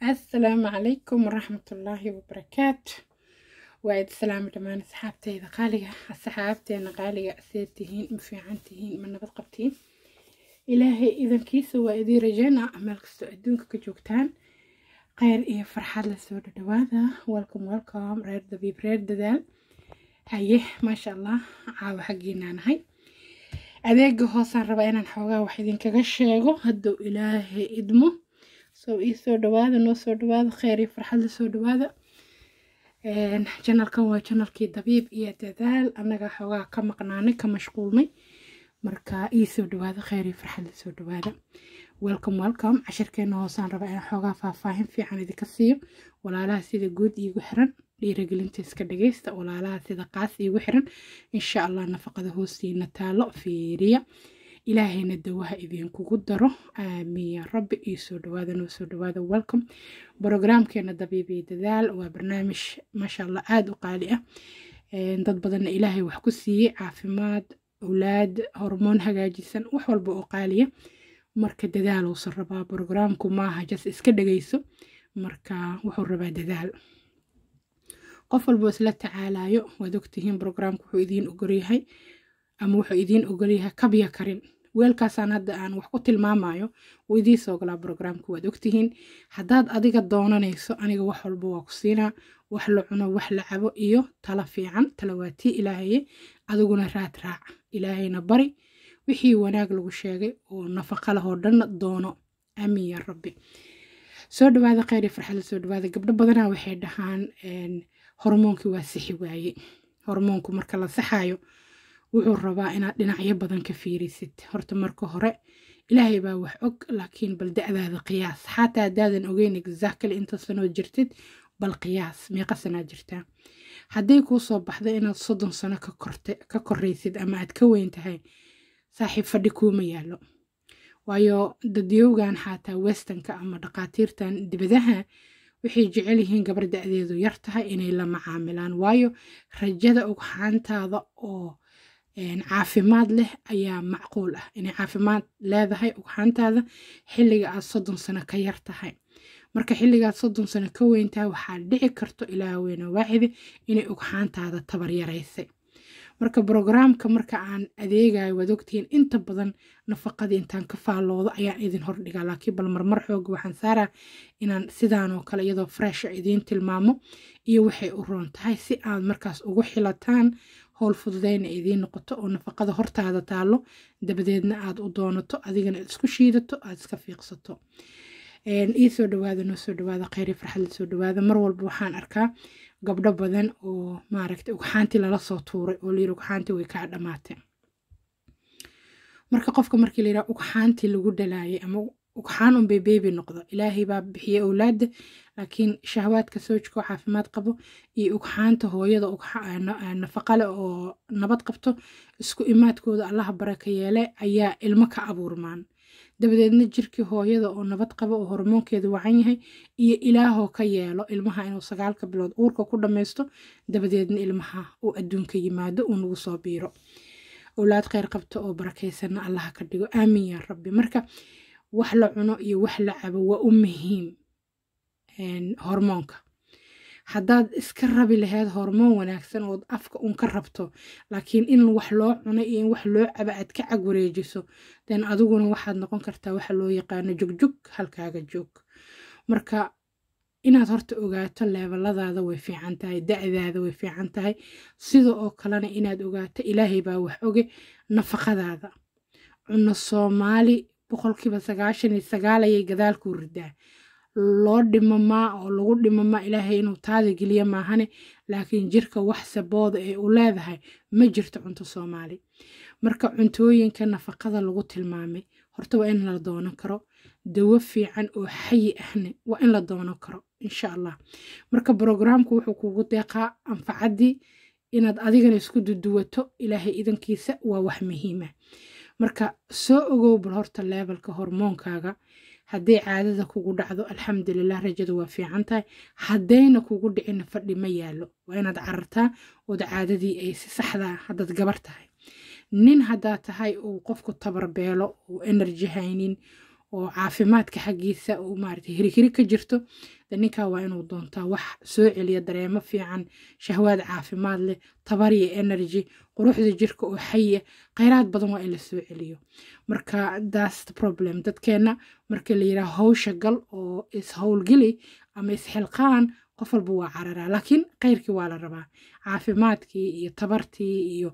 asalaamu calaykum ullaahi wabarakaatu waa id salaam dhammaan asxaabteyda qaaliga asxaabteena qaaliga seed tihiin ma fiican tihiin ma nabad qabtiin ilaahay idankiisa waa idii rajeena meel kastoo adduunka ka joogtaan kheyr iyo farxad lasoo dhadhawaada welcome welcome reer dabiib reer dadaal haye maasha allah caawo xaggiinaan ahay adeega hoosaan rabaa inaan xoogaa wax idinkaga sheego hadduu ilaahay idmo soo iisoo dhawaada noo soo dhawaada kheer iyo farxad la soo dhawaada janalkan waa janalkii dabiib iyo dadaal annaga xoogaa ka maqnaanay ka mashquulnay marka soo dhawaada kheer iyo farxad la soo dhawaada welcome welcome cashirkeena hoosaan raba inaan xoogaa faahfaahin fiican idinka siiyo walaalaha sida guud iigu xiran dhiiragelinta iska dhageysta walaalaha sida qaas iigu xiran insha allah nafaqada hoostiina taalo fiiriya ilaahayna dawaha idinkugu daro aamiin yaa rabbi iyo soo dhawaada noo soo dhawaada welcom brograamkeena dabiibiyo dadaal waa barnaamij maasha allah aada u qaali ah dad badanna ilaahay wax ku siiyey caafimaad awlaad hormoon hagaajisan wax walba oo qaaliya ah. marka dadaaluusa rabaa brograamku maaha jas iska dhegayso marka wuxuu rabaa dadaal qof walbo isla tacaalayo waad ogtihiin brograamku wuxuu idiin u goryahay ama wuxuu idiin ogolyahay kabya karin weelkaasaan hadda aan wax ku tilmaamayo wuu idiinsoo galaa brograamka waad ogtihiin haddaad adiga doonanayso aniga wax walba waa ku siinaa wax la cuno wax la cabo iyo tala fiican talawaatii ilaahaye adiguna raad raaca ilaahayna bari wixii wanaag lagu sheegay oo nafaqa lahoo dhanna doono aamin yaa rabbi soo dhawaada kheyr iyo farxadla soo dhawaada gabdho badanaa waxay dhahaan hormoonkii waa sixi waaye hormoonku marka la saxaayo wuxuu rabaa inaad dhinacyo badan ka fiirisid horta marka hore ilaahay baa wax og laakiin bal da'daada qiyaas xataa haddaadan ogeyn exactly inta sanood jirtid bal qiyaas meeqa sanaa jirtaa hadday kuu soo baxda inaad soddon sano ka koraysid ama aad ka weyn tahay saaxiib fadhi kuuma yaallo waayo dadyowgan xaataa westernka ama dhaqaatiirtan dibadaha waxay jecel yihiin gabar da'deedu yar tahay inay la macaamilaan waayo rajada ogxaantaada oo caafimaad leh ayaa macquul ah inay caafimaad leedahay ugxaantaada xilliga aad soddon sano ka yar tahay marka xilligaad soddon sano ka weyntahay waxaa dhici karto ilaa weyne waacide inay ugxaantaada tabar yaraysay marka brograamka marka aan adeegayo waad ogtihiin inta badan nafaqadii intaan ka faalloodo ayaan idin hordhigaa laakiin bal marmar xooga waxaan saaraa inaan sidaanoo kale iyadoo fresha idiin tilmaamo iyo waxay u roon tahay si aad markaas ugu xilataan howl fududeyna idiin noqoto oo nafaqada hortaada taalo dabadeedna aad u doonato adigana isku shiidato aad iska fiiqsato soo dhawaada noo soo dhawaada kheyri farxadla soo dhawaada mar walba waxaan arkaa gabdho badan oo maaragta ugxaantii lala soo tuuray oo layiri ugxaantii way kaa dhammaatee marka qofka markii layidhaha ugxaantii lagu dhalaayay ama ugxaan ugxaanunbay bebi noqdo ilaahay baa bixiya owlaada laakiin shahwaadka soojka oo caafimaad qabo iyo ugxaanta hooyada eh, eh, nafaqale oo nabad qabto isku imaadkooda allaha baraka yeele ayaa ilmo ka abuurmaan dabadeedna jirkii hooyada oo nabad qabo oo hormoonkeeda wacan yahay iyo ilaahoo ka yeelo ilmaha inuu sagaalka bilood uurka ku dhammaysto dabadeedna ilmaha uu adduunka yimaado uu nagu soo biiro owlaad kheyr qabta oo barakaysanna allaha ka dhigo aamin yaa rabbi marka wax la cuno iyo wax la cabo waa u muhiim hormoonka haddaad iska rabi lahayd hormoon wanaagsan ood afka un ka rabto laakiin in wax loo cuno iyo in wax loo cabo aad ka cag wareejiso den adiguna waxaad noqon kartaa waxa loo yaqaano jogjog halkaaga joog marka inaad horta ogaato leebaladaada way fiican tahay da way fiican tahay sida oo kalena inaad ogaato ilaahay baa wax oge nafaqadaada cuno soomaali boqolkiiba sagaashan iyo sagaal ayay gadaalkuu ridaa loo dhimo ma oo lagu dhimo ma ilaahay inuu taada geliya maahane laakiin jirka wax sabooda ee u leedahay ma jirto cunto soomaali marka cuntooyinka nafaqada lagu tilmaamay horta waa in la doonan karo dawo fiican oo xayi ahne waa in la doonan karo insha allah marka brograamku wuxuu kugu deeqaa anfacaddii inaad adigana isku duduwato ilaahay idankiisa waa wax muhiima marka soo ogow bal horta leebalka hormoonkaaga hadday caadada kugu dhacdo alxamdulilah rajadu waa fiican tahay haddayna kugu dhicina fadhi ma yaallo waa inaad carartaa ood caadadii ay si saxdaa haddaad gabar tahay nin haddaa tahay uu qofku tabarbeelo uu enerji haynin oo caafimaadka xaggiisa uu maaragtay hirihiri ka jirto de waa inuu doontaa wax soo celiya dareemo fiican shahwaad caafimaad leh tabar iyo energy quruxda jirka oo xaya kheyraad badan waa in la soo celiyo marka das problem dadkeena marka la yidhaha howsha gal oo is howlgeli ama isxilqaan qof walba waa cararaa laakiin khayrkii waa la rabaa caafimaadkii iyo tabartii iyo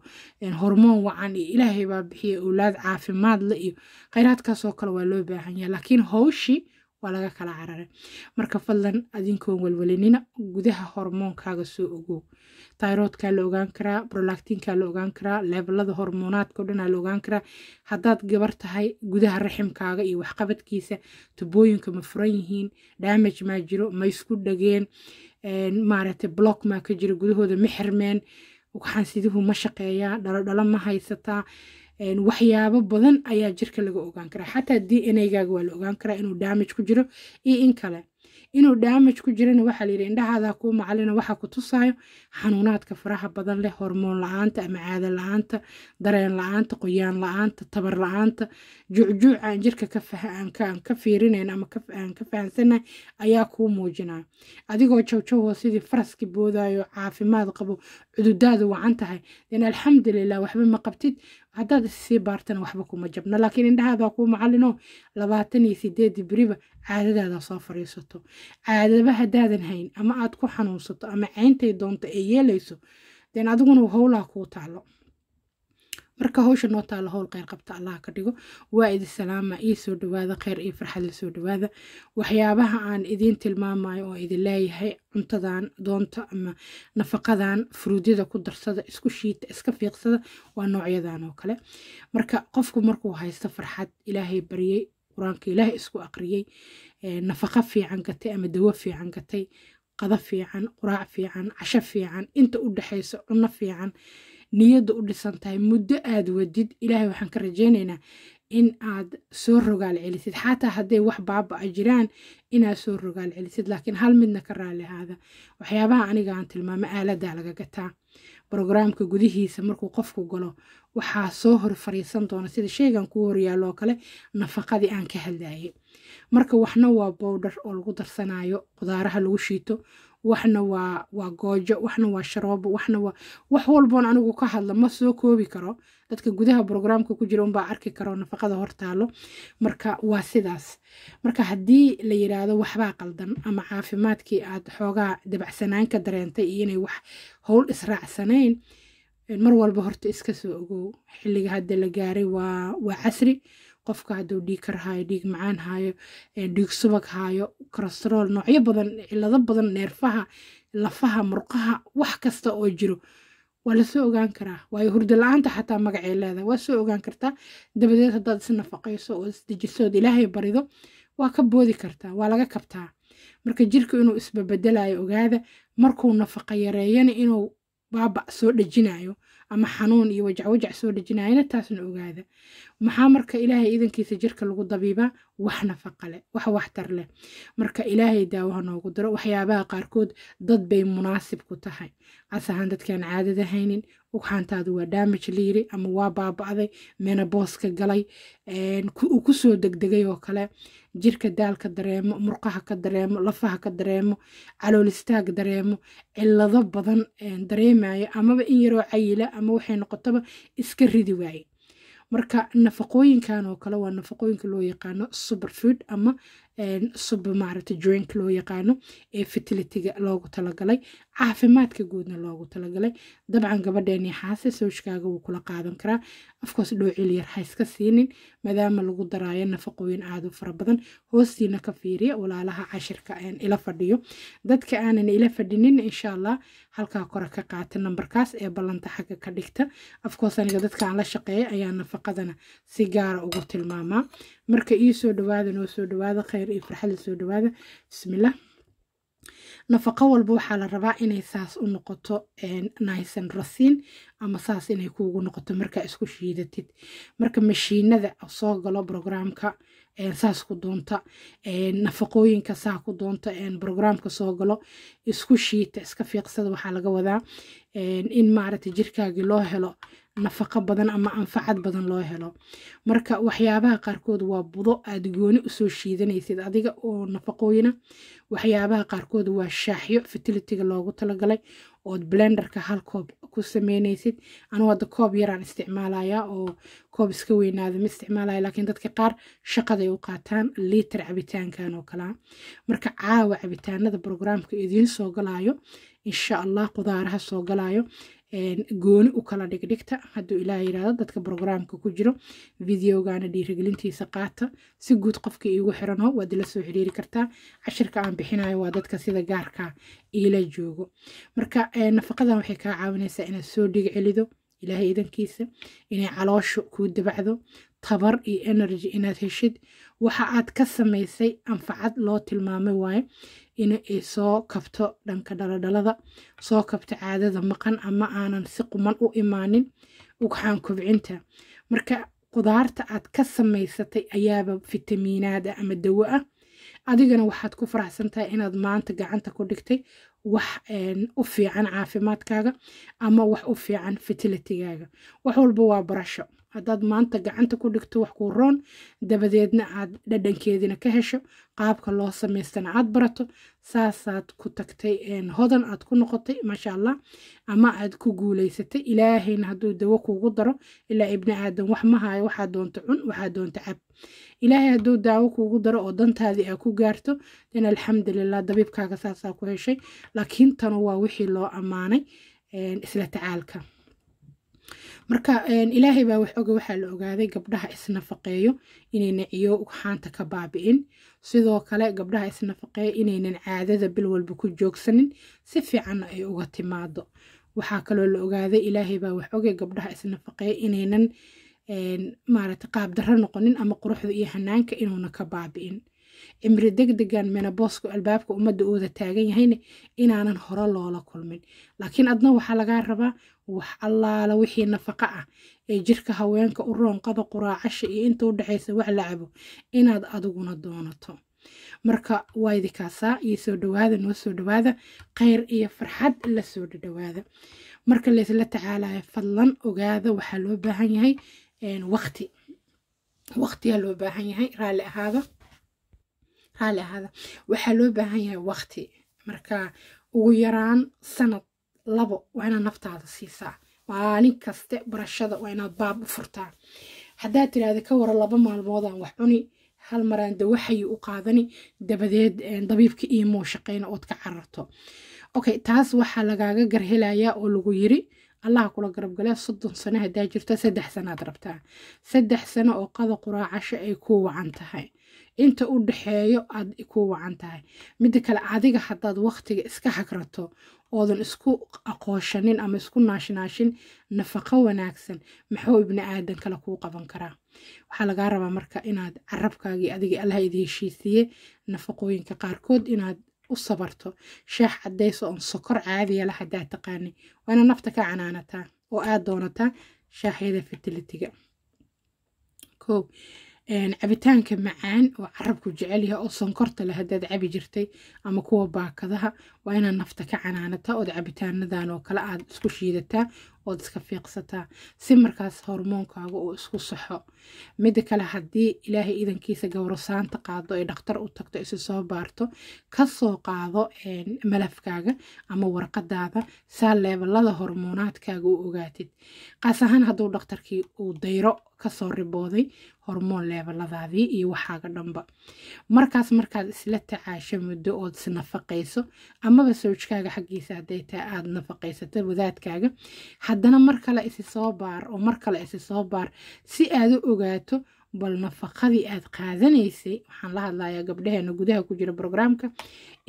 hormoon wacan iyo ilaahay baa bixiya owlaad caafimaad le iyo khayraadkaasoo kale waa loo baahan yaha laakiin howshii waa laga kala cararay marka fadlan adinkoon walwalinina gudaha hormoonkaaga soo ogow tairoodkaa la ogaan karaa brolactinkaa la ogaan karaa leebalada hormoonaadka o dhanaa la ogaan karaa haddaad gabar tahay gudaha raximkaaga iyo waxqabadkiisa tubooyinka ma furan yihiin damage maa jiro ma isku dhageen maaragta block maa ka jira gudahooda ma xirmeen xansiduhu ma shaqeeyaa dhalodhalo ma haysataa waxyaabo badan ayaa jirka laga ogaan karaa xataa d n agaaga waa la ogaan karaa inuu daamaj ku jiro iyo in kale inuu daamaj ku jirana waxaa layidhi indhahaadaa ku macalina waxaa ku tusaayo xanuunaadka faraha badan leh hormoon la-aanta ama caada la-aanta dareen la-aanta qoyaan la-aanta tabar la-aanta jucjuuc aan jirka aan ka fiirinayn ama aan ka fahamsanay ayaa kuu muujinaya adigoo jawjaw sidii faraski boodaayo caafimaad qabo cududaadu wacan tahay in alxamdulilah waxba ma qabtid haddaad issii baartana waxba kuma jabno laakiin indhahaadaa ku macalino labaatan iyo sideedii beriba caadadaada soo fariisato caadaba haddaadan hayn ama aad ku xanuunsato ama cayntay doonto ee yeelayso den adiguna howlaa kuu taalo marka howsha noo taalo howl kheyr qabta allah ka dhigo waa idi salaama ii soo dhawaada kheyr iyo farxad la soo dhawaada waxyaabaha aan idiin tilmaamayo oo idin leeyahay cuntadan doonta ama nafaqadan furuudyada ku darsada isku shiita iska fiiqsada waa noocyadan oo kale marka qofku markuu haysto farxad ilaahay baryey qur-aanka ilaahay isku aqriyey nafaqa fiican gatay ama dawo fiican gatay qada fiican quraac fiican casho fiican inta u dhexaysa cunno fiican niyadda u dhisan tahay muddo aada wadid ilaahay waxaan ka rajaynaynaa in aad soo rogaal celisid xataa hadday wax baaba-a jiraan inaad soo rogaal celisid laakiin hal midna ka raalihaada ahaada waxyaabaha aniga aan tilmaamo aaladaa laga gataa brograamka gudihiisa markuu qofku galo waxaa soo hor fariisan doona sida sheegan ku horyaallo oo kale nafaqadii aan ka hadlaayay marka waxna waa bowdhar oo lagu darsanaayo qudaaraha lagu shiito waxna waa waa goojo waxna waa sharoobo waxna waa wax walboon anigu ka hadla ma soo koobi karo dadka gudaha brograamka ku jira unbaa arki karo nafaqada hortaalo marka waa sidaas marka haddii la yiraahdo waxbaa qaldan ama caafimaadkii aad xoogaa dabacsanaan ka dareentay iyo inay wax howl israacsanayn mar walba horta iska soo ogow xilliga hadda la gaaray waa waa casri qofka haduu dhiig kar haayo dhiig macaan hayo dhiig subag hayo karastrool noocyo badan cilado badan neerfaha lafaha murqaha wax kasta oo jiro waa lasoo ogaan karaa waayo hurdo la-aanta xataa magacee leedahay waa soo ogaan kartaa dabadeed haddaad is nafaqayso oo isdejisood ilaahay barido waa ka boodi kartaa waa laga kabtaa marka jirka inuu isbabedelayo ogaada markuu nafaqa yareeyana inuu baaba soo dhejinayo ama xanuun iyo wajacwajac soo dhejinayana taasna ogaada maxaa marka ilaahay idankiisa jirka lagu dabiibaa wax nafaqa leh wax waxtar leh marka ilaahay daawaha noogu daro waxyaabaha qaarkood dad bay munaasib ku tahay casahaan dadkaan caadada haynin ugxaantaadu waa daamaj layiri ama waa baaba-day menabooska galay uu kusoo degdegay oo kale jirka daalka dareemo murqaha ka dareemo lafaha ka dareemo caloolistaag dareemo cilado badan dareemaya amaba in yaroo cayila ama waxay noqotaba iska ridi waaye marka nafaqooyinkan oo kale waa nafaqooyinka loo yaqaano superfood ama suba maaragta drink loo yaqaano ee fertilitiga loogu talagalay caafimaadka guudna loogu talagalay dabcan gabadheeni xaase sawjkaaga wuu kula qaadan karaa afkoos dhoocil yar ha siinin maadaama lagu daraayo nafaqooyin aad u fara badan hoostiina ka fiiriya walaalaha cashirka aan ila fadhiyo dadka aanan ila fadhinin insha allah halkaa kore ka qaata nambarkaas ee ballanta xagga ka dhigta afkoos aniga dadka aan la shaqeeya ayaa nafaqadana si gaara ugu tilmaamaa marka ii soo dhawaada noo soo dhawaada khayr iyo farxada soo dhawaada bismillah nafaqo walba waxaa la rabaa inay saas u noqoto naysan rasiin ama saas inay kuugu noqoto markaa isku shiidatid marka mashiinada soo galo brograamka saas ku doonta nafaqooyinka saa ku doonta brograamka soo galo isku shiita iska fiiqsada waxaa laga wadaa in maaragta jirkaagii loo helo nafaqo badan ama anfacad badan loo helo marka waxyaabaha qaarkood waa budo aad gooni usoo shiidanaysid adiga oo nafaqooyina waxyaabaha qaarkood waa shaaxyo fertilitiga loogu talagalay ood blenderka hal koob ku sameynaysid anugu hadda koob yaraan isticmaalaya oo koob iska weynaada ma isticmaalaya laakiin dadka qaar shaqaday u qaataan liiter cabitaankan oo kalea marka caawa cabitaanada brograamka idiin soo galaayo insha allah qudaaraha soo galaayo gooni u kala dhigdhigta hadduu ilaah yirahdo dadka brograamka ku jiro videogana dhiirigelintiisa qaata si guud qofka iigu xirano waad ila soo xiriiri kartaa cashirka aan bixinayo waa dadka sida gaarka iila joogo marka nafaqadan waxay kaa caawinaysaa inaad soo dhiga celido ilaahay idankiisa inay caloosha kuu dabacdo tabar iyo energy inaad heshid waxa aad ka samaysay anfacad loo tilmaamay waayo in ay soo kabto dhanka dhaladhalada soo kabto caadada maqan ama aanan si quman u imaanin ugxaan kobcinta marka qudaarta aad ka samaysatay ayaaba fitamiinaad ah ama dawo ah adigana waxaad ku faraxsantahay inaad maanta gacanta ku dhigtay wax u fiican caafimaadkaaga ama wax u fiican fatilitigaaga wax walba waa barasho haddaad maanta gacanta ku dhigto wax kuu roon dabadeedna aad dhadhankeedina ka hesho qaabka loo samaystana aad barato saasaad ku tagtay hodan aad ku noqotay maasha allah ama aad ku guuleysatay ilaahayna hadduu dawo kuugu daro ilaa ibni aadan wax ma hayo waxaa doonta cun waxaa doonta cab ilaahay hadduu daawo kuugu daro oo dantaadii aa ku gaarto in alxamdulilah dabiibkaaga saasaa ku heshay laakiin tanu waa wixii loo ammaanay isla tacaalka marka ilaahay baa wax oga waxaa la ogaaday gabdhaha isnafaqeeyo inayna ciyo xaanta ka baabi'in sidoo kale gabdhaha isnafaqeeyo inaynan caadada bil walba ku joogsanin si fiicanna ay uga timaado waxaa kaloo la ogaaday ilaahay baa wax oge gabdhaha isnafaqeeyo inaynan maarata qaabdaro noqonin ama quruxda iyo hanaanka inuuna ka baabi'in cimri degdegan menabosku albaabka ummadda ooda taagan yahayna inaanan hore loola kulmin laakiin adna waxaa lagaa rabaa wax allaala wixii nafaqa ah ee jirka haweenka u roonqada quraacasha iyo inta u dhexaysa wax la cabo inaad adiguna doonato marka waa idikaasaa iyo soo dhawaada noo soo dhawaada khayr iyo farxad la soo dhadhawaada marka laysla tacaalaya fadlan ogaada waxaa loo baahan yahay waqti waqtiyaa loo baahan yahay raalli ahaada raalli ahaada waxaa loo baahan yahay waqti marka ugu yaraan sanad labo waa inaad naftaada siisaa maalin kaste barashada waa inaad baab u furtaa haddaad tiraahda ka wara laba maalmoodaan wax cuni hal maraan dawaxayi u qaadani dabadeed dabiibka iimoo shaqeyna ood ka cararto okay taas waxaa lagaaga garhelayaa oo lagu yiri allaha kula garabgale soddon sano haddaa jirto saddex sanaad rabtaa saddex sano oo qada quraacasho ay ku wacan tahay inta u dhexeeyo aad ku wacan tahay midda kale adiga haddaad waqtiga iska hagrato oodan isku aqooshanin ama isku naashinaashin nafaqo wanaagsan maxuu ibni aadan kale kuu qaban karaa waxaa lagaa rabaa marka inaad carabkaagii adiga allah idi heshiisiiye nafaqooyinka qaarkood inaad u sabarto shaax cadayso oon sokor caadiyala haddaad taqaani waana nafta ka canaanataa oo aad doonataa shaaxyada fertilitiga o cabitaanka macaan oo carabku jecel jecelyaha oo sonkorta leh hadaad cabi jirtay ama kuwa baakadaha waa inaad nafta ka canaanata ood cabitaanadan oo kale aad isku shiidataa ood iska fiiqsataa si markaas hormoonkaaga uu isku saxo mida kale haddii ilaahay idankiisa gowrasaanta qaado ee dhakhtar u tagto isi soo baarto kasoo qaado malafkaaga ama warqadaada saa leebalada hormoonaadkaaga u ogaatid qaas ahaan hadduu dhakhtarkii uu dayro kasoo ribooday hormoon leebaladaadii iyo waxaaga dhanba markaas markaad isla tacaasho muddo ood isnafaqayso amaba sawjkaaga xaggiisa hadday aada nafaqaysata wadaadkaaga haddana mar kale isi soo baar oo mar kale isi soo baar si aad u ogaato bal nafaqadii aad qaadanaysay waxaan la hadlayaa gabdhaheena gudaha ku jira brograamka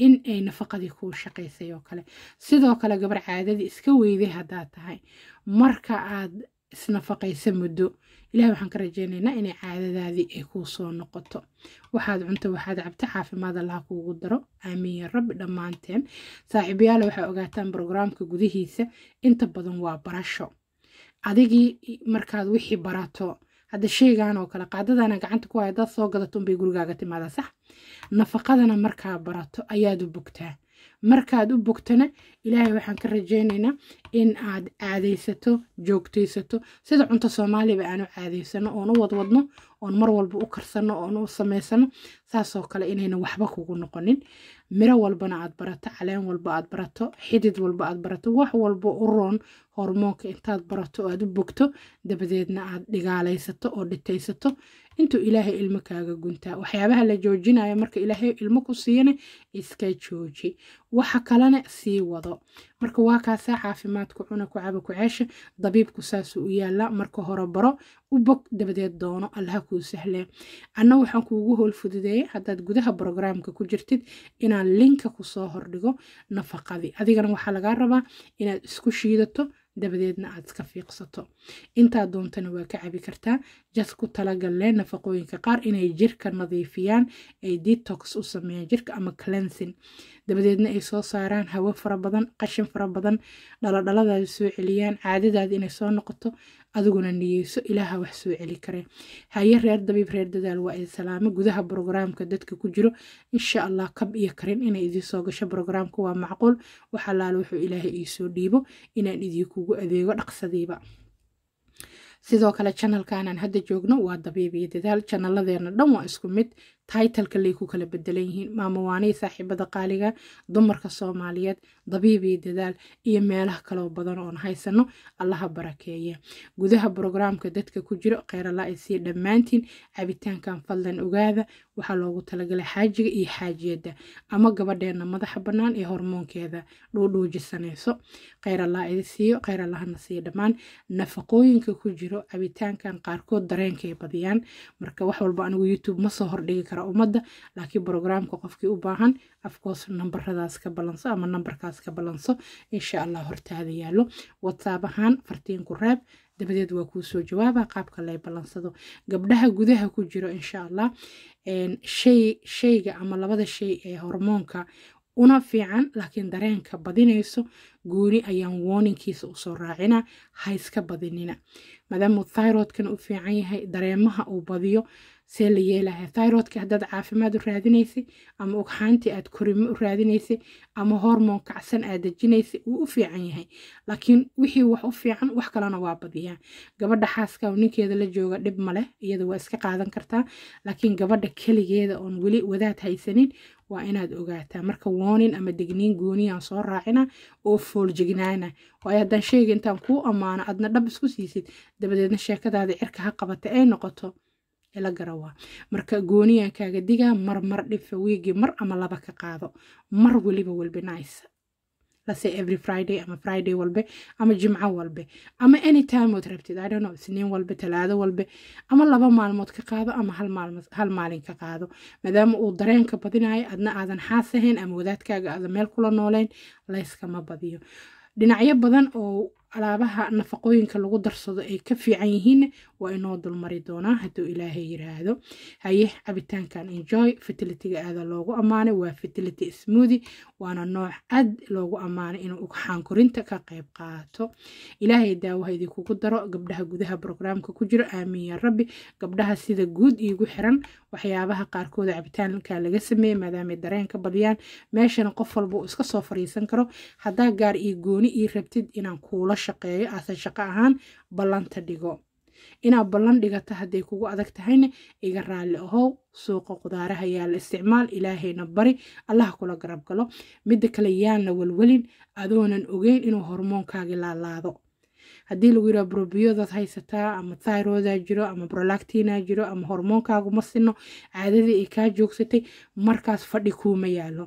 in ay nafaqadii kuu shaqaysay oo kale sidoo kale gabar caadadii iska weyday haddaad tahay marka aad isnafaqaysa muddo ilahay waxaan ka rajeynaynaa inay caadadaadii ay kuu soo noqoto waxaad cunto waxaad cabta caafimaad allaha kuugu daro aamiin ya rabbi dhammaanteen saaxiibayaale waxay ogaataan brograamka gudihiisa inta badan waa barasho adigii markaad wixii barato hadda sheegaan oo kale qaadadaana gacanta ku dad soo gadato unbay gurigaaga timaada sax nafaqadana markaa barato ayaad u bogtaa markaad u bogtana ilaahay waxaan ka rajeynaynaa in aad caadaysato joogtaysato sida cunto soomaaliyaba aanu caadaysano oon u wadwadno oon mar walba u karsano oon u samaysano saasoo kale inayna waxba kugu noqonin miro walbana aad barato caleen walba aad barato xidid walba aad barato wax walba u roon hormoonka intaad barato oo aad u bogto dabadeedna aad dhigaalaysato oo dhitaysato intuu ilaahay ilmo kaaga guntaa waxyaabaha la joojinayo marka ilaahay ilmo ku siiyana iska jooji waxa kalena sii wado marka waa kaasaa caafimaadku cuna ku caba ku ceesha dabiibku saasuu u yaala marka hore baro u bog dabadeed doono allaha kuu sahlee anna waxaan kuugu howl fududeeyay haddaad gudaha brograamka ku jirtid inaan linka kusoo hordhigo nafaqadii adigana waxaa lagaa rabaa inaad isku shiidato dabadeedna aad iska fiiqsato intaa doontana waa ka cabi kartaa jas ku talagaleen nafaqooyinka qaar inay jirka nadiifiyaan ay detox u sameeyaan jirka ama clensin dabadeedna ay soo saaraan hawo fara badan qashin fara badan dhaladhaladaada soo celiyaan caadadaada inay soo noqoto adiguna niyeyso ilaaha wax soo celi kare haye reer dabiib reer dadaal waa idin gudaha brogaraamka dadka ku jiro insha allah kab iyo karin inay idiin gasho brogaraamka waa macquul waxalaal wuxuu ilaahay iisoo dhiibo inaan idinkugu adeego dhaqsadiiba sidoo kale janalka anaan hadda joogno waa dabiib iyo dadaal janalladeena dhan waa isku mid taytalkalay ku kala bedelan yihiin maamawaanii saaxiibada qaaliga dumarka soomaaliyeed dabiibii dadaal iyo meelaha kaloo badan oon haysano allaha barakeeye gudaha brograamka dadka ku jiro kheyraala isii dhammaantiin cabitaankan fadlan ogaada waxaa loogu talagalay xaajiga iyo xaajiyadda ama gabadheena madaxa bannaan ee hormoonkeeda dhuudhuujisanayso kheyraallaa idi siiyo kheyraallahana siiyo dhammaan nafaqooyinka ku jiro cabitaankan qaarkood dareenkaay badiyaan marka wax walba anigu youtube ma soo hordhigi kara ummadda laakiin brograamka qofkii u baahan afkoos nambaradaas ka balanso ama nambarkaas ka balanso insha allah hortaada yaalo watsaab ahaan fartiin ku raab dabadeed waa kuu jawaaba qaabka lay balansado gabdhaha gudaha ku jiro insha allah shayga ama labada shay ee hormoonka una fiican laakiin dareenka badinayso gooni ayaan wooninkiisa usoo raacina ha iska badinina maadaamuu thyrodkana u fiican yahay dareemaha uu badiyo see la yeelayaa thyrodka haddaad caafimaad u raadinaysay ama ugxaantii aad korimo u raadinaysay ama hormoon kacsan aad dejinaysay wuu u fiican yahay laakiin wixii wax u fiican wax kalena waa badiyaa gabadha xaaska ninkeeda la jooga dhib maleh iyada waa iska qaadan kartaa laakiin gabadha keligeeda oon weli wadaad haysanin waa inaad ogaataa marka woonin ama degniin gooniyaan soo raacina oo fooljegnaana waayo haddaan sheega intaan kuu ammaano adna dhab isku siisid dabadeedna sheekadaada cirka ha qabata ay noqoto ila garawaa marka gooniyaa kaaga digaa mar mar dhifa wiigii mar ama laba ka qaado mar weliba welbinays lase every friday ama friday walbe ama jimco walbe ama anytime ood rabtid idono isniin walbe talaado walbe ama laba maalmood ka qaado ama hal maalin ka qaado maadaama uu dareenka badinayo adna aadan xaas ahayn ama wadaadkaaga aadan meel kula nooleyn layskama badiyo dhinacyo badan oo alaabaha nafaqooyinka lagu darsado ay ka fiican yihiin waa inoo dulmari doonaa hadduu ilaahay yiraahdo haye cabitaankan enjoy fatilityga aada loogu ammaanay waa fatility smoothi waana nooc aad loogu ammaanay inuu ugxaan korinta ka qayb qaato ilaahay daawaha idinkugu daro gabdhaha gudaha brograamka ku jiro aamiin yaa rabbi gabdhaha sida guud iigu xiran waxyaabaha qaarkooda cabitaanka laga sameeyey maadaamay dareen ka badiyaan meeshana qof walba uu iska soo fariisan karo haddaa gaar iyo gooni ii rabtid inaan kuula shaqeeyo aasan shaqo ahaan ballanta dhigo inaad ballan dhigata hadday kugu adag tahayna iga raalli ahow suuqa qudaaraha yaala isticmaal ilaahayna bari allaha kula garab galo midda kale yaana welwelin adoonan ogeyn inuu hormoonkaagi laalaado haddii lagu yidhaha brobiyodad haysataa ama thyrodaa jiro ama brolactina jiro ama hormoonkaagu ma sino caadadii ay kaa joogsatay markaas fadhi kuuma yaalo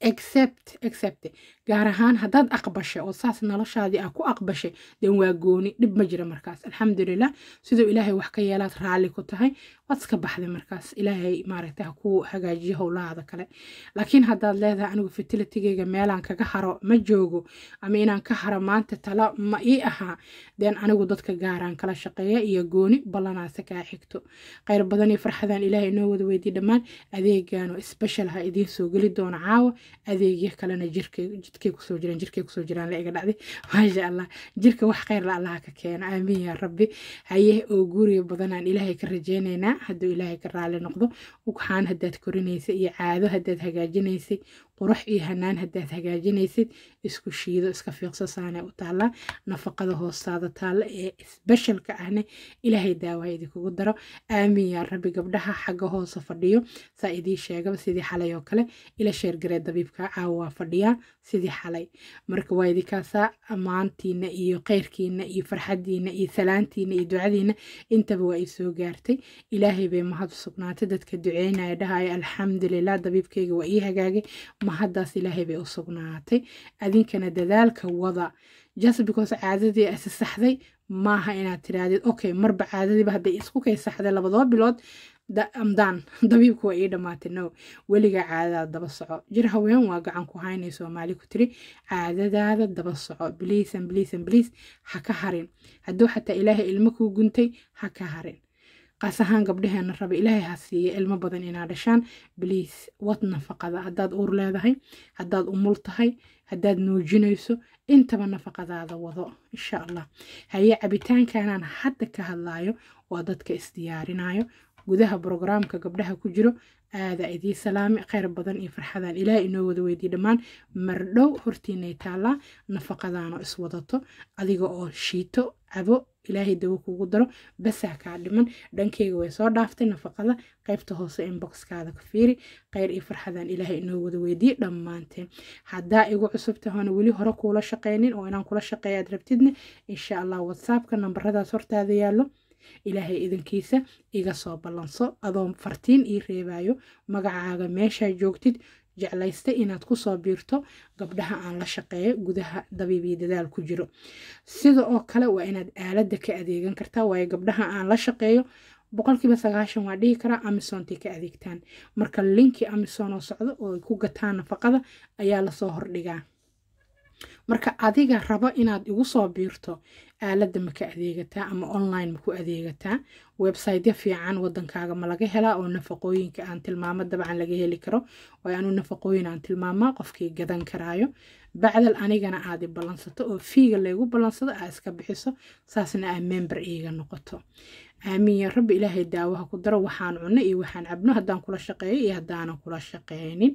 except excepte gaar ahaan haddaad aqbashay oo saas noloshaadii ah ku aqbashay den waa gooni dhib ma jiro markaas alxamdulilah siduu ilaahay wax ka yeelaad raalli ku tahay waad iska baxday markaas ilaahay maaragtay ha hagaajiyo howlahaada kale laakiin haddaad leedahay anigu fertilitigeyga meelaan kaga haro ma joogo ama inaan ka haro maanta tala ma ii ahaa deen anigu dadka gaaraan kala shaqeeya iyo gooni ballanaasa kaa xigto khayr badan iyo ilaahay inoo wada weydiy dhammaan adeegaano sbeshal ha idiin soo geli doono caawa adeegyo kalena jidkay kusoo jiraan jirkay kusoo jiraan la iga dhacday maasha allah jirka wax khayr allaha ka keeno aamiin yaa rabbi haye oo guriga badanaan ilaahay ka rajeynaynaa hadduu ilaahay ka raali noqdo ugxaan haddaad korinaysa iyo caado haddaad hagaajinaysay qurux iyo hanaan haddaad hagaajinaysid isku shiido iska fiiqso saanay u taallaa nafaqada hoostaada taalla ee isbeshalka ahne ilaahay daawaha idinkugu daro aamiin yaa rabbi gabdhaha xagga hoose fadhiyo saa idiin sheegaba sidii xalay oo kale ila sheergaree dabiibka caawa fadhiyaa sidii xalay marka waa ammaantiina iyo keyrkiina iyo farxadiina iyo salaantiina iyo ducadiina intaba waa i soo gaartay ilaahay bay mahad sugnaatay dadka duceynaya dhahaya alxamdulilah dabiibkayga waa ii hagaagay ma haddaas ilaahay bay u sugnaatay adinkana dadaalka wada just because caadadii asi saxday maaha inaad tiraadid okay marba caadadiiba hadday isku kay saxday labadoo bilood amdaan dabiibku waa ii dhammaatay no weligaa caadadaada daba soco jir haween waa gacan ku haynay soomaali ku tiri caadadaada daba soco bliisan bliisan bliis ha ka harin hadduu xataa ilaahay ilmo kuu guntay ha ka harin qaas ahaan gabdhaheena raba ilaahay ha siiya ilmo badan inaa dhashaan bliis wad nafaqada haddaad uur leedahay haddaad umul tahay haddaad nuujinayso intaba nafaqadaada wado insha allah haye cabitaankanaan hadda ka hadlaayo waa dadka isdiyaarinaayo gudaha brograamka gabdhaha ku jiro aada idii salaami kheyr badan iyo farxadaan ilaah inoo wada weydiye dhammaan mardhow hortiinay taallaa nafaqadaana iswadato adiga oo shiito habo ilaahay dawo kuugu daro basaa kaa dhiman dhankeyga way soo dhaaftay nafaqada qaybta hoose inboxkaada ka fiiri kheyr iyo farxadaan ilaahay inoo wada weydiiye dhammaanteen haddaa igu cusubtahoona weli hore kuula shaqeynin oo inaan kula shaqeeyaad rabtidna insha allah whatsappka nambaradaas hortaada yaallo ilaahay idankiisa iga soo ballanso adoo fartiin ii reebaayo magacaaga meeshaa joogtid jeclaysta inaad kusoo biirto gabdhaha aan la shaqeeyo gudaha dabiibiyo dadaal ku jiro sida oo kale waa inaad aaladda ka adeegan kartaa waayo gabdhaha aan la shaqeeyo boqolkiiba sagaashan waa dhihi karaa amisontay ka adeegtaan marka linki amison oo socda oo ay ku gataan nafaqada ayaa lasoo hordhigaa marka adiga raba inaad igu soo biirto aalada ma ka adeegataa ama online maku adeegataa websiteya fiican wadankaaga ma laga helaa oo nafaqooyinka aan tilmaamo dabcan laga heli karo oo anu nafaqooyin aan tilmaamaa qofkii gadan karaayo bacdal anigana aad i ballansato oo fiiga laygu ballansado aa iska bixiso saasna aa member iiga noqoto aamiin rabbi ilaahay daawaha ku daro waxaan cunno iyo waxaan cabno haddaan kula shaqeeyo iyo haddaanan kula shaqeynin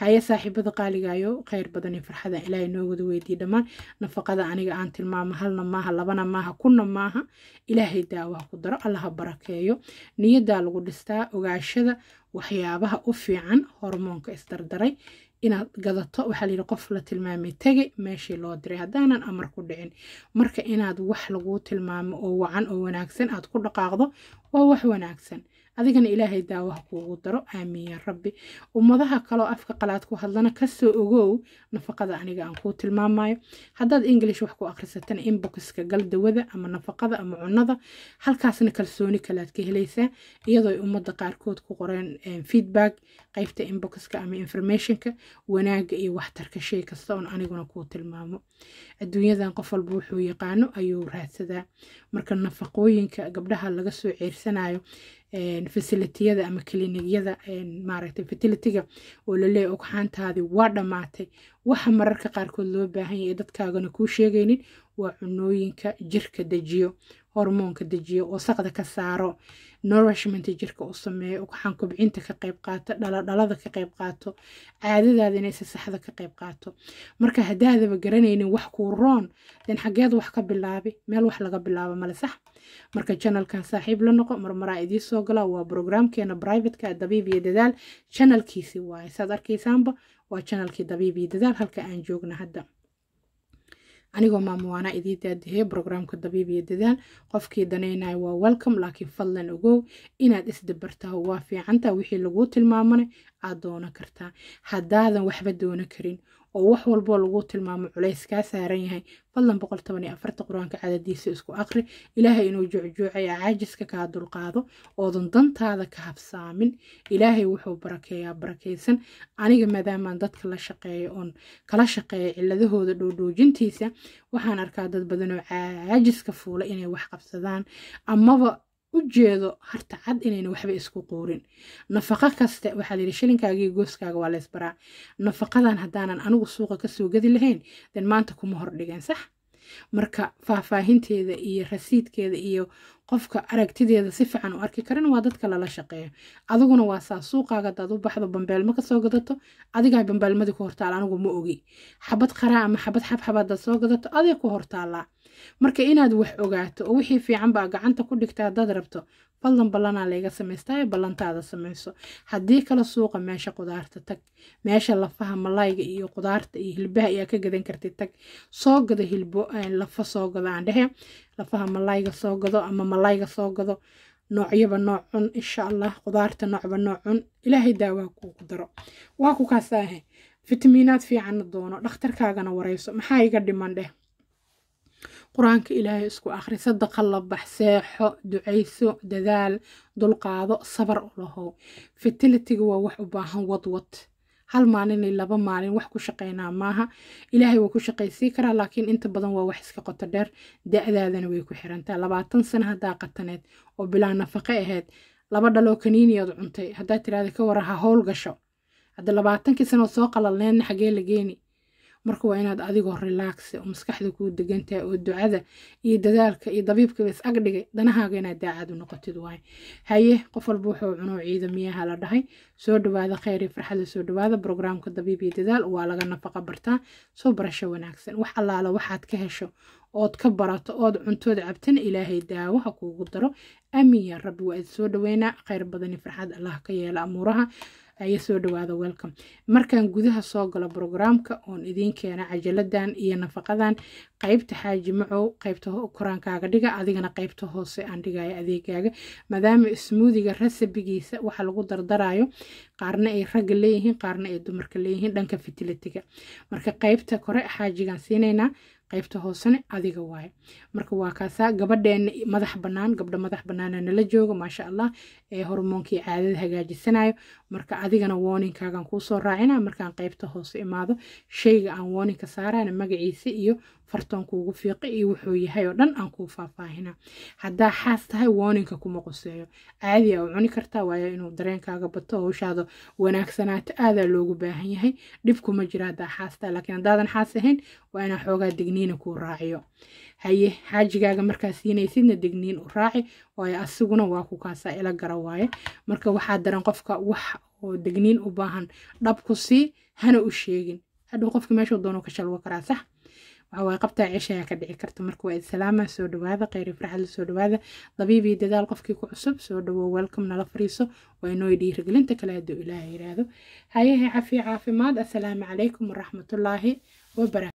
haya saaxiibada qaaligaayo khayr badan iyo farxada ilaahay noo wada weydiiy dhammaan nafaqada aniga aan tilmaamo halna maaha labana maaha kuna maaha ilaahay daawaha ku daro allaha barakeeyo niyadaa lagu dhistaa ogaashada waxyaabaha u fiican hormoonka isdardaray inaad gadato waxaa layidhi qof la tilmaamay tege meeshii loo diray haddaanan amar ku dhicin marka inaad wax laguu tilmaamo oo wacan oo wanaagsan aad ku dhaqaaqdo waa wax wanaagsan adigana ilaahay daawo kuugu daro aamiin yaa rabbi ummadaha kaloo afka qalaad ku hadlana kasoo ogow nafaqada aniga aan kuu tilmaamayo haddaad english wax ku akhrisatana inboxka gal dawada ama nafaqada ama cunada halkaasna kalsooni kalaad ka helaysaa iyadoo ay ummadda qaarkood ku qoreen eh, feedback qaybta inboxka ama informationka wanaagga iyo waxtarka shay kasta oon aniguna kuu tilmaamo adduunyadan qof walba wuxuu yaqaano ayuu raadsadaa marka nafaqooyinka gabdhaha laga soo ceersanayo fasilitiyada ama kiliinyada maaragtay fatilitiga oo laleeyay ogxaantaadii waa dhammaatay waxa mararka qaarkood loo baahan yahay dadkaagana kuu sheegaynin waa cunooyinka jirka dejiyo hormoonka dejiyo wasaqda ka saaro nourishmenta jirka u sameeyo ugxaan kobcinta ka qayb qaato dhaladhalada ka qayb qaato caadadaada inay saxda ka qayb qaato marka hadaadaba garanaynin wax ku roon den xageed wax ka bilaabi meel wax laga bilaabo male sax marka janalkan saaxiib la noqo marmaraa idiin soo galaa waa brograamkeena brivatka dabiib iyo dadaal janalkiisi waaye saad arkysaanba waa janalkii dabiib iyo dadaal halka aan joogna hadda anigoo waana idii daadihee brograamka dabiib iyo dadaan qofkii danaynaya waa welcom laakiin fadlan ogow inaad isdabartaa waa fiicantaa wixii laguu tilmaamana aad doono kartaa haddaadan waxba doono karin oo wax walbo lagu tilmaamo culays kaa saaran yahay fadlan boqol toban iyo afarta qur-aanka cadadiisa isku aqri ilaahay inuu juucjuucaya caajiska kaa dulqaado oodan dantaada ka habsaamin ilaahay wuxuu barakeeyaa barakeysan aniga maadaamaan dadka la shaqeeya oon kala shaqeeya ciladahooda dhowdhoojintiisa waxaan arkaa dad badanoo caajiska fuula inay wax qabsadaan amaba u jeedo harta cad inayna waxba isku quurin nafaqo kaste waxaa layihi shilinkaagii gooskaaga waa laysbaraa nafaqadan haddaanan anigu suuqa kasoo gadi lahayn den maanta kuma hordhigeen sax marka faahfaahinteeda iyo rasiidkeeda iyo qofka aragtideeda si fiican u arki karin waa dadka lala shaqeeyo adiguna waa saa suuqaaga hadaad u baxdo bambeelmo kasoo gadato adigaa bambeelmadii ku hortaala anigu ma ogi xabad qaraa ama xabad xabxab soo gadato adig ku hortaallaa marka inaad wax ogaato oo wixii fiican gacanta ku dhigta haddaad rabto ballan ballanaa layga samaystaayo ballantaada samayso haddii kale suuqa meesha qudaarta tag meesha lafaha malayga iyo qudaarta iyo hilbaha ayaa ka gadan kartid tag soo gado hilbo eh, lafa soo gado aan dhehe lafaha malayga soo gado ama malayga soo gado noocyaba nooc cun insha allah qudaarta noocba nooc cun ilaahay daawaa kuugu daro waa ku kaasaahe fitamiinaad fiicanna doono dhakhtarkaagana warayso maxaa iga dhiman dheh qur-aanka ilaahay isku akhriso daqalabax seexo ducayso dadaal dulqaado sabar u lahow fatilitiga waa wax u baahan wadwad hal maalinay laba maalin wax ku shaqaynaa maaha ilaahay waa ku shaqaysii karaa laakiin inta badan waa wax iska qoto dheer da-daadana way ku xirantaa labaatan sano haddaa qataneed oo bilaa nafaqo ahayd laba dhaloo kaniiniyood cuntay haddaa tiraada ka waraha howl gasho hadda labaatankii sanoo soo qalalneedna xagee la geeni marka waa inaad adigoo relaxe oo maskaxda kuu degantahay oo ducada iyo dadaalka iyo dabiibkaba is agdhigay danahaaga inaad daacad u noqotid waay haye qof walba wuxuu cuno ciidamiyaha la dhahay soo dhawaada kheyr iyo farxada soo dhawaada brograamka dabiib iyo dadaal waa laga nafaqa bartaa soo barasho wanaagsan wax allaala waxaad ka hesho ood ka barato ood cuntood cabtan ilaahay daawaha kuugu daro aamin rabbi waa idin soo dhaweynaa khayr badani farxad allah ka yeela amuuraha ayaa soo dhawaada welcome markaan gudaha soo galo brogaraamka oon idiin keena cajaladan iyo nafaqadan qaybta xaaji macow qaybta koraankaaga dhiga adigana qaybta hoose aan dhigaayo adeegaaga maadaama ismuudiga rasabigiisa waxa lagu dardarayo qaarna ay ragga leeyihiin qaarna ay dumarka leeyihiin dhanka fitilitiga marka qaybta kore xaajigaan siinaynaa qaybta hoosene adiga waaye marka waa kaasaa gabadheena madax banaan gabdha madax banaana nala jooga maasha allah ee hormoonkii caadada hagaajisanayo marka adigana warninkaagan kuusoo raacina markaan qaybta hoose imaado shayga aan warninka saarana magaciisa iyo fartoonkuugu fiiqa iyo wuxuu yahay oo dhan aan kuu faahfaahina haddaa xaas tahay wooninka kuma qoseeyo caadiya u cuni kartaa waayo inuu dareenkaaga bato howshaada wanaagsanaato aadaa loogu baahan yahay dhib kuma jira haddaa xaastaa laakiin haddaadan xaas ahayn waa inaa xoogaa digniina kuu raaciyo haye xaajigaaga markaa siinaysidna digniin u raaci waayo asiguna waa ku kaasaa ila gara waaye marka waxaa daran qofka wax oo digniin u baahan dhab ku sii hana u sheegin hadhow qofka meeshuu doonuu ka shalwo karaa sax waxawaa qabtaa cisha ayaa ka dhici karta marka waa idsalaama soo dhawaada kheyri farxadla soo dhawaada dabiibii dadaal qofkii ku cusub soo dhawow welcom nala fariiso waa inoo dhiirigelinta kale hadduu ilaaha yiraahdo hayahe cafi caafimaad assalaamu calaykum waraxmatullaahi wabarakatu